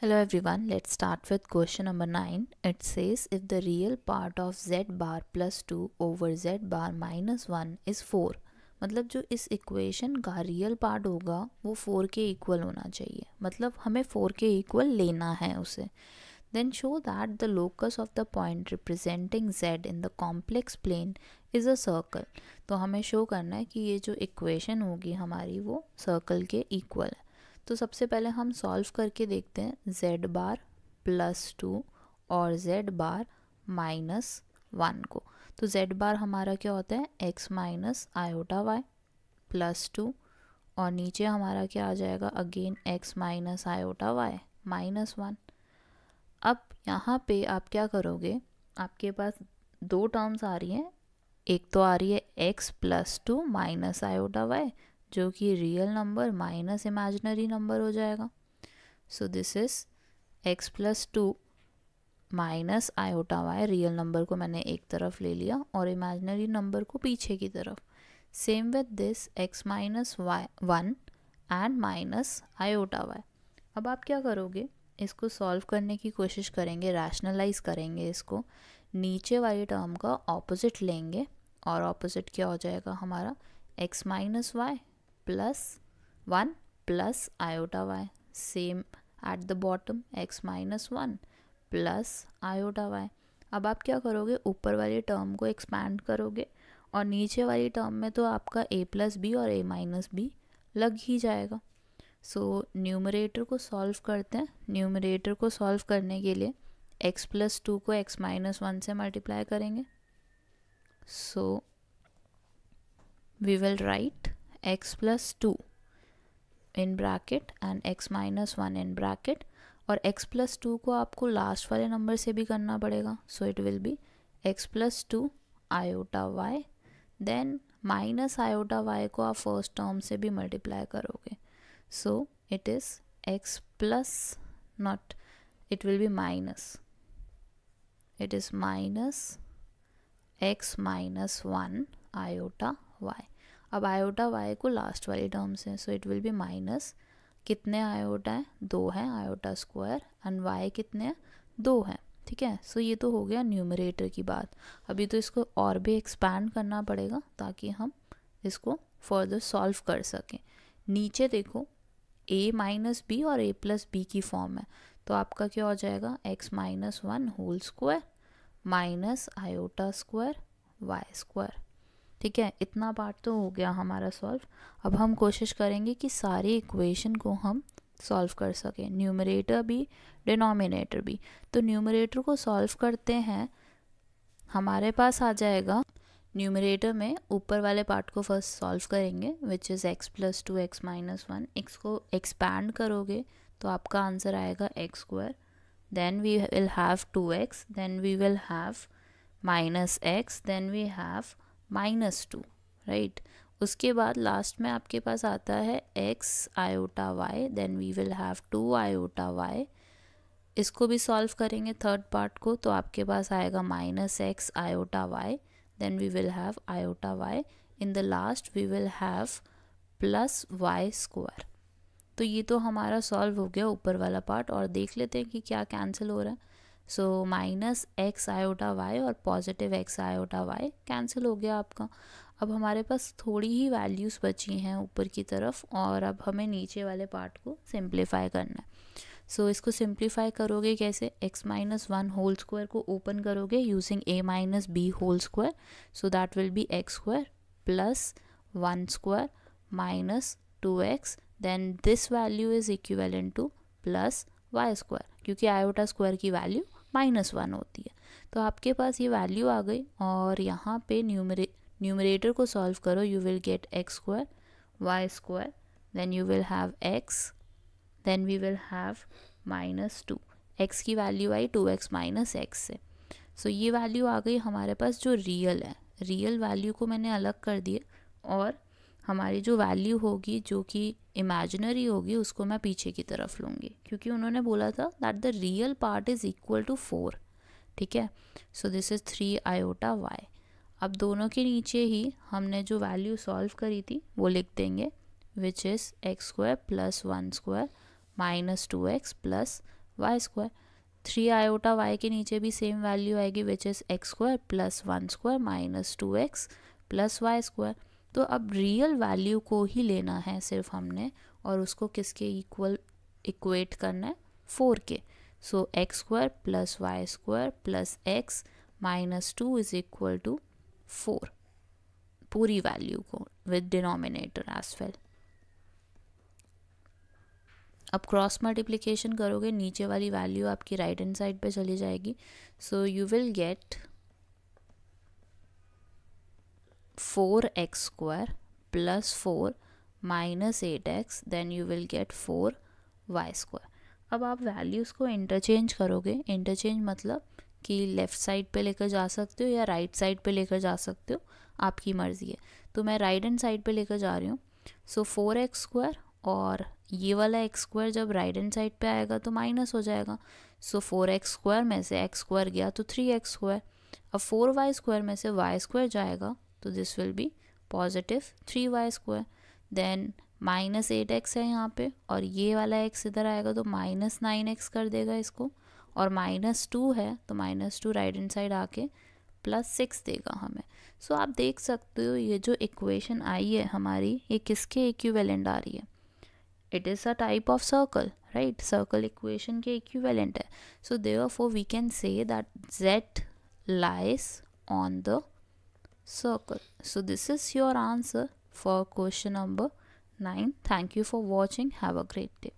Hello everyone, let's start with question number 9. It says if the real part of z bar plus 2 over z bar minus 1 is 4. मतलब जो इस equation का real part होगा वो four के equal होना चाहिए मतलब हमें फोर के इक्वल लेना है उसे then show that the locus of the point representing Z in the complex plane is a circle तो हमें शो करना है कि ये जो इक्वेशन होगी हमारी वो सर्कल के इक्वल है तो सबसे पहले हम सॉल्व करके देखते हैं z बार प्लस टू और z बार माइनस वन को तो z बार हमारा क्या होता है x minus iota Y plus two और नीचे हमारा क्या आ जाएगा again x minus iota Y minus one अब यहाँ पे आप क्या करोगे आपके पास दो टर्म्स आ रही हैं एक तो आ रही है x plus two minus iota Y जो कि real number minus imaginary number हो जाएगा so this is x plus two minus iota Y real number को मैंने एक तरफ ले लिया और इमेजनरी नंबर को पीछे की तरफ same with this x minus y one and minus iota y अब आप क्या करोगे इसको सॉल्व करने की कोशिश करेंगे रैशनलाइज करेंगे इसको नीचे वाले टर्म का ऑपोजिट लेंगे और ऑपोजिट क्या हो जाएगा हमारा x minus y plus 1 plus iota y same at the bottom x minus one plus iota y अब आप क्या करोगे ऊपर वाली टर्म को एक्सपैंड करोगे और नीचे वाली टर्म में तो आपका ए प्लस बी और ए माइनस बी लग ही जाएगा सो so, न्यूमरेटर को सॉल्व करते हैं न्यूमरेटर को सॉल्व करने के लिए x प्लस टू को x माइनस वन से मल्टीप्लाई करेंगे so we will write x plus 2 in bracket and x minus one in bracket और x प्लस टू को आपको लास्ट वाले नंबर से भी करना पड़ेगा so it will be x plus two iota y then minus iota y को आप फर्स्ट टर्म से भी मल्टीप्लाई करोगे so it is x plus not it will be minus it is minus x minus 1 iota y अब iota y को last वाली terms हैं so it will be minus कितने आयोटा हैं दो हैं आयोटा स्क्वायर एंड वाई कितने हैं दो हैं ठीक है सो so ये तो हो गया न्यूमरेटर की बात अभी तो इसको और भी एक्सपैंड करना पड़ेगा ताकि हम इसको फर्दर सॉल्व कर सकें नीचे देखो ए माइनस बी और ए प्लस बी की फॉर्म है तो आपका क्या हो जाएगा x minus one whole square minus iota square y square ठीक है इतना पार्ट तो हो गया हमारा सॉल्व अब हम कोशिश करेंगे कि सारी इक्वेशन को हम सॉल्व कर सकें न्यूमरेटर भी डिनोमिनेटर भी तो न्यूमरेटर को सॉल्व करते हैं हमारे पास आ जाएगा न्यूमरेटर में ऊपर वाले पार्ट को फर्स्ट सॉल्व करेंगे which is x plus two x minus one x को एक्सपैंड करोगे तो आपका आंसर आएगा x square we will have two x then we will have minus x then we have minus two right उसके बाद last में आपके पास आता है x iota y then we will have two iota y इसको भी सॉल्व करेंगे थर्ड पार्ट को तो आपके पास आएगा minus x iota y then we will have iota y in the last we will have plus y square तो ये तो हमारा सॉल्व हो गया ऊपर वाला पार्ट और देख लेते हैं कि क्या कैंसिल हो रहा है so minus x iota y और positive x iota y cancel हो गया आपका अब हमारे पास थोड़ी ही वैल्यूज़ बची हैं ऊपर की तरफ और अब हमें नीचे वाले पार्ट को सिंप्लीफाई करना है सो so, इसको सिंप्लीफाई करोगे कैसे x minus one whole square को ओपन करोगे using a minus b whole square so that will be x square plus one square minus two x then this value is equal to plus y square क्योंकि iota square की value minus one होती है तो आपके पास ये value आ गई और यहाँ पे न्यूमरे न्यूमरेटर को सॉल्व करो you will get x square y square then you will have x then we will have minus two x की value I two x minus x से सो ये वैल्यू आ गई हमारे पास जो रियल है रियल वैल्यू को मैंने अलग कर दिए और हमारी जो वैल्यू होगी जो कि इमेजनरी होगी उसको मैं पीछे की तरफ लूँगी क्योंकि उन्होंने बोला था that the real part is equal to four ठीक है so this is three iota y अब दोनों के नीचे ही हमने जो वैल्यू सॉल्व करी थी वो लिख देंगे which is x square plus one square minus two x plus y square three iota y के नीचे भी सेम वैल्यू आएगी which is x square plus one square minus two x plus y square तो अब real value को ही लेना है सिर्फ हमने और उसको किसके इक्वल इक्वेट करना है फोर के so x square plus y square plus x minus two is equal to four पूरी वैल्यू को विद डिनोमिनेटर एज वेल अब क्रॉस मल्टीप्लिकेशन करोगे नीचे वाली वैल्यू आपकी राइट हैंड साइड पे चली जाएगी so you will get four x square plus four minus eight x then you will get four y square अब आप वैल्यूज़ को इंटरचेंज करोगे इंटरचेंज मतलब कि लेफ़्ट साइड पे लेकर जा सकते हो या राइट right साइड पे लेकर जा सकते हो आपकी मर्ज़ी है तो मैं राइट हैंड साइड पे लेकर जा रही हूँ सो फोर एक्स स्क्वायर और ये वाला एक्स स्क्वायर जब राइट हैंड साइड पे आएगा तो माइनस हो जाएगा सो फोर एक्स स्क्वायर में से एक्स स्क्वायर गया तो थ्री एक्स स्क्वायर अब फोर वाई स्क्वायर में से वाई स्क्वायर जाएगा तो this will be positive three y square then minus eight x है यहाँ पे और ये वाला एक्स इधर आएगा तो माइनस नाइन एक्स कर देगा इसको और माइनस टू है तो minus two right hand side आके प्लस सिक्स देगा हमें सो so, आप देख सकते हो ये जो इक्वेशन आई है हमारी ये किसके इक्विवेलेंट आ रही है it is a type of circle right circle equation के इक्विवेलेंट है so therefore we can say that z lies on the circle. So this is your answer for question number 9. Thank you for watching. Have a great day.